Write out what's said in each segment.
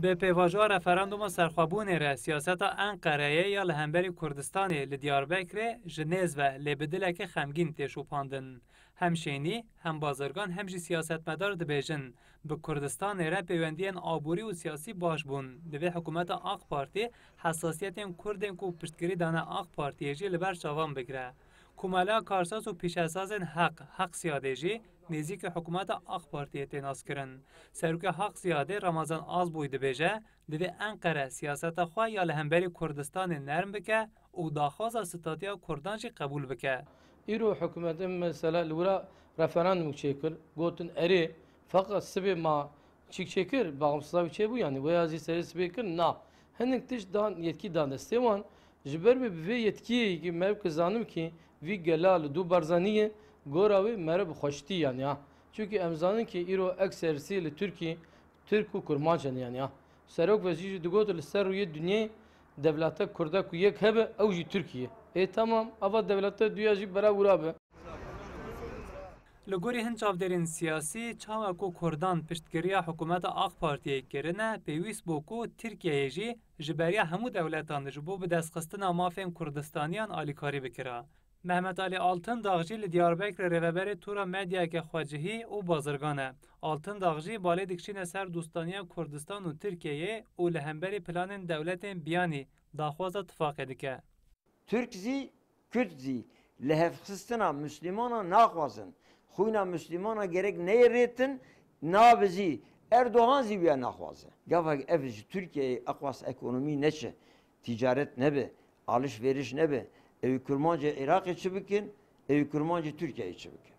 به پیواجا رفراندوم سرخوابون ره سیاست انقره یا لهمبری کردستان لی دیاربک ره جنیز و لی بدلک خمگین تیشو پاندن همشینی هم بازرگان همجی سیاست مدار دبیجن به کردستان ره پیوندین آبوری و سیاسی باش بون دبی حکومت آق پارتی حساسیت کردن کو پشتگیری دانه آق پارتی جی لبر شوان بگره کمالا کارساز و پیشاساز حق حق سیاده جی نزیک حکومت اخ پارتی تناس کرن سرک حق زیاده رمضان آز بوید بجه دوی انقره سیاست خواه یا لهمبری کردستان نرم بکه او داخواز ستاتیا کردان جی قبول بکه ایرو حکومت مثلا لورا رفراندوم چکر گوتن اری فقط سبی ما çik çekir bağımsızlığa bir şey bu yani. Veya ziseri spekir na. Henek tiş dan yetki dan destevan. Jiber bi ve yetki ki mev kazanım ki vi gelalu du barzaniye Gora wî merib xweştiyan ya. Çünkü em zanin ki îro eksersî li Türkî Türk û kurmançen yan ya. Serok vezî jî digot li ser rûyê dunyê devleta kurda ku yek hebe ew jî Tirkiye. Ê e, tamam ava devleta duya jî bera wira be. Li gorî hin çavderên siyasî çawa ku Kurdan piştgiriya hikûmeta Ak Partiyê kirine pêwîst bû ku Tirkiyeyê jî ji beriya hemû dewletan ji bo bi destxistina mafên Kurdistaniyan alîkarî bikira. Mehmet Ali Altın Dağcı li Diyarbekir reveberi tura medyake xwecihî û bazirgane. Altın Dağcı bale dikşîne ser Dostaniya Kurdistan û Tirkiyeyê û li hemberî planên dewletên biyanî daxwaza tifaqê dike. Türk zî, Kürt zî li hevxistina Müslîmana naxwazin. Xwîna gerek neyê rêtin, nabizî. Erdoğan zî biya naxwaze. Gavak ev Türkiye'ye akvas ekonomi neçe, ticaret nebe, alışveriş nebe. evi kurmanca Irak içi bikin, evi kurmanca Türkiye içi bikin.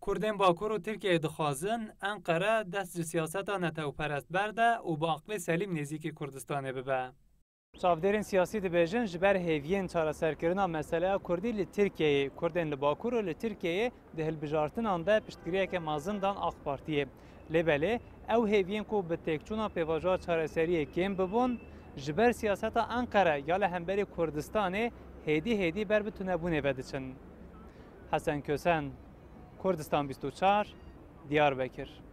Kurdên Bakur û Tirkiyeyê dixwazin Enqere dest ji siyaseta netewperest berde û bi aqlê selîm nêzîkî Kurdistanê bibe. Çavdêrên siyasî dibêjin ji ber hêviyên çareserkirina meseleya Kurdî li Tirkiyeyê, Kurdên li Bakur û li Tirkiyeyê di hilbijartinan de piştgiriyeke mazindan Ak Partiye. Lêbelê ew hêviyên ku bi têkçûna pêvajar çareseriyê kêm bibûn, ji ber siyaseta Enqere ya li hemberê Kurdistanê هیدی هیدی بر بتونه بونه بدچن حسن کسن کردستان 24 دیار بکر